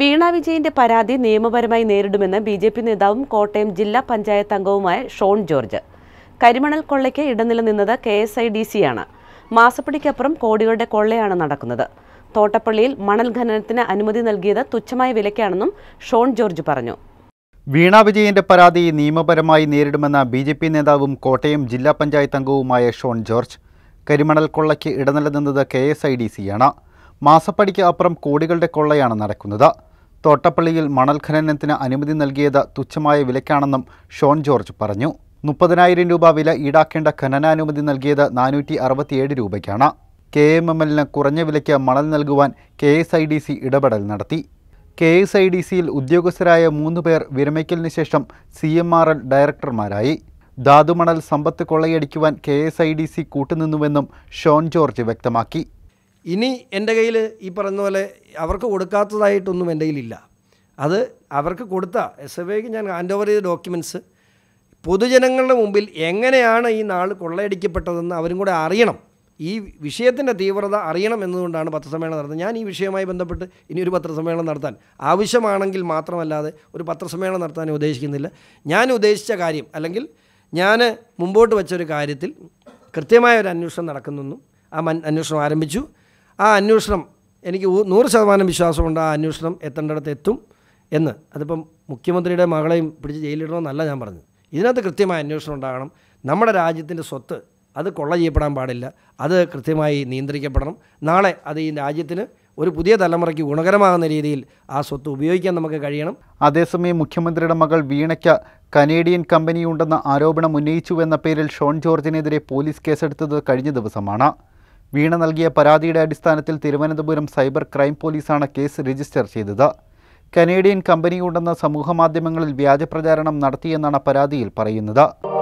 വീണ വിജയന്റെ പരാതി നിയമപരമായി നേരിടുമെന്ന് ബി ജെ പി നേതാവും കോട്ടയം ജില്ലാ പഞ്ചായത്ത് അംഗവുമായ ഷോൺ ജോർജ് കരിമണൽ കൊള്ളയ്ക്ക് ഇടനില നിന്നത് കെ എസ് ഐ ഡി ആണ് മാസപ്പടിക്കപ്പുറം കോടികളുടെ കൊള്ളയാണ് നടക്കുന്നത് തോട്ടപ്പള്ളിയിൽ മണൽ ഖനനത്തിന് അനുമതി നൽകിയത് തുച്ഛമായ വിലയ്ക്കാണെന്നും ഷോൺ ജോർജ് പറഞ്ഞു വീണ വിജയന്റെ പരാതി നിയമപരമായി നേരിടുമെന്ന ബി ജെ പി നേതാവും കോട്ടയം ജില്ലാ പഞ്ചായത്ത് അംഗവുമായ ഷോൺ ജോർജ് കരിമണൽ കൊള്ളയ്ക്ക് ഇടനില കെ എസ് ഐ ഡി ആണ് മാസപ്പടിക്ക് അപ്പുറം കോടികളുടെ കൊള്ളയാണ് നടക്കുന്നത് തോട്ടപ്പള്ളിയിൽ മണൽ ഖനനത്തിന് അനുമതി നൽകിയത് തുച്ഛമായ വിലയ്ക്കാണെന്നും ഷോൺ ജോർജ് പറഞ്ഞു മുപ്പതിനായിരം രൂപ വില ഈടാക്കേണ്ട ഖനനാനുമതി നൽകിയത് നാനൂറ്റി അറുപത്തിയേഴ് രൂപയ്ക്കാണ് കെ എം എം എല്ലിന് കുറഞ്ഞ വിലയ്ക്ക് മണൽ നൽകുവാൻ K S I D C ഇടപെടൽ നടത്തി കെ എസ് ഐ ഡി സിയിൽ ഉദ്യോഗസ്ഥരായ മൂന്ന് പേർ വിരമിക്കലിന് ശേഷം സി എം ആർ എൽ ഡയറക്ടർമാരായി ധാതുമണൽ സമ്പത്ത് കൊള്ളയടിക്കുവാൻ K S I D C കൂട്ടുനിന്നുവെന്നും ഷോൺ ജോർജ് വ്യക്തമാക്കി ഇനി എൻ്റെ കയ്യിൽ ഈ പറഞ്ഞ പോലെ അവർക്ക് കൊടുക്കാത്തതായിട്ടൊന്നും എൻ്റെ കയ്യിലില്ല അത് അവർക്ക് കൊടുത്ത എസ് എഫ് ഐക്ക് ഞാൻ ഹാൻഡ് ഓവർ ചെയ്ത ഡോക്യുമെൻറ്റ്സ് പൊതുജനങ്ങളുടെ മുമ്പിൽ എങ്ങനെയാണ് ഈ നാൾ കൊള്ളയടിക്കപ്പെട്ടതെന്ന് അവരും കൂടെ അറിയണം ഈ വിഷയത്തിൻ്റെ തീവ്രത അറിയണം എന്നതുകൊണ്ടാണ് പത്രസമ്മേളനം നടത്തുന്നത് ഞാൻ ഈ വിഷയവുമായി ബന്ധപ്പെട്ട് ഇനി ഒരു പത്രസമ്മേളനം നടത്താൻ ആവശ്യമാണെങ്കിൽ മാത്രമല്ലാതെ ഒരു പത്രസമ്മേളനം നടത്താൻ ഉദ്ദേശിക്കുന്നില്ല ഞാൻ ഉദ്ദേശിച്ച കാര്യം അല്ലെങ്കിൽ ഞാൻ മുമ്പോട്ട് ഒരു കാര്യത്തിൽ കൃത്യമായ ഒരു അന്വേഷണം നടക്കുന്നെന്നും ആ അന്വേഷണം ആരംഭിച്ചു ആ അന്വേഷണം എനിക്ക് നൂറ് ശതമാനം വിശ്വാസമുണ്ട് ആ അന്വേഷണം എത്തേണ്ടിടത്ത് എത്തും എന്ന് അതിപ്പം മുഖ്യമന്ത്രിയുടെ മകളെയും പിടിച്ച് ജയിലിടണമെന്നല്ല ഞാൻ പറഞ്ഞത് ഇതിനകത്ത് കൃത്യമായ അന്വേഷണം ഉണ്ടാകണം നമ്മുടെ രാജ്യത്തിൻ്റെ സ്വത്ത് അത് കൊള്ള ചെയ്യപ്പെടാൻ പാടില്ല അത് കൃത്യമായി നിയന്ത്രിക്കപ്പെടണം നാളെ അത് ഈ രാജ്യത്തിന് ഒരു പുതിയ തലമുറയ്ക്ക് ഗുണകരമാകുന്ന രീതിയിൽ ആ സ്വത്ത് ഉപയോഗിക്കാൻ നമുക്ക് കഴിയണം അതേസമയം മുഖ്യമന്ത്രിയുടെ മകൾ വീണയ്ക്ക് കനേഡിയൻ കമ്പനിയുണ്ടെന്ന ആരോപണം ഉന്നയിച്ചുവെന്ന പേരിൽ ഷോൺ ജോർജിനെതിരെ പോലീസ് കേസെടുത്തത് കഴിഞ്ഞ ദിവസമാണ് വീണ നൽകിയ പരാതിയുടെ അടിസ്ഥാനത്തിൽ തിരുവനന്തപുരം സൈബർ ക്രൈം പോലീസാണ് കേസ് രജിസ്റ്റർ ചെയ്തത് കനേഡിയൻ കമ്പനിയുണ്ടെന്ന് സമൂഹമാധ്യമങ്ങളിൽ വ്യാജപ്രചാരണം നടത്തിയെന്നാണ് പരാതിയിൽ പറയുന്നത്